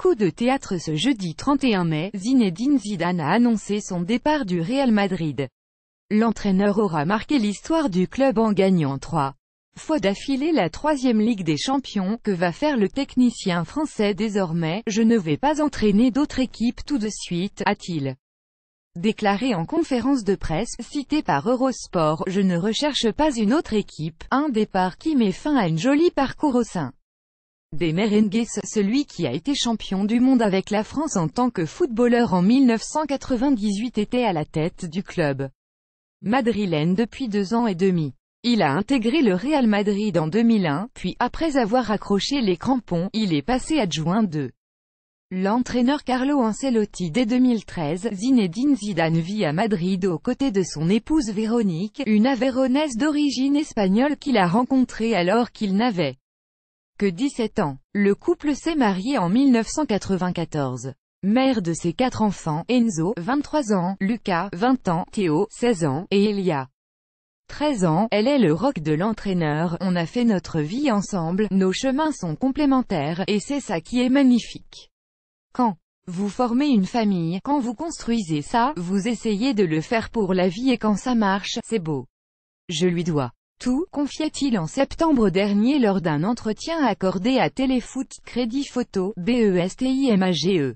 Coup de théâtre ce jeudi 31 mai, Zinedine Zidane a annoncé son départ du Real Madrid. L'entraîneur aura marqué l'histoire du club en gagnant trois fois d'affilée la troisième Ligue des Champions, que va faire le technicien français désormais, je ne vais pas entraîner d'autres équipes tout de suite, a-t-il déclaré en conférence de presse, cité par Eurosport, je ne recherche pas une autre équipe, un départ qui met fin à une jolie parcours au sein des merengues celui qui a été champion du monde avec la France en tant que footballeur en 1998 était à la tête du club madrilène depuis deux ans et demi. Il a intégré le Real Madrid en 2001, puis après avoir accroché les crampons, il est passé adjoint de l'entraîneur Carlo Ancelotti dès 2013. Zinedine Zidane vit à Madrid aux côtés de son épouse Véronique, une Aveyronnaise d'origine espagnole qu'il a rencontrée alors qu'il n'avait que 17 ans. Le couple s'est marié en 1994. Mère de ses quatre enfants, Enzo, 23 ans, Lucas, 20 ans, Théo, 16 ans, et Elia, 13 ans, elle est le rock de l'entraîneur, on a fait notre vie ensemble, nos chemins sont complémentaires, et c'est ça qui est magnifique. Quand vous formez une famille, quand vous construisez ça, vous essayez de le faire pour la vie et quand ça marche, c'est beau. Je lui dois tout, confiait-il en septembre dernier lors d'un entretien accordé à Téléfoot Crédit Photo, BESTIMAGE.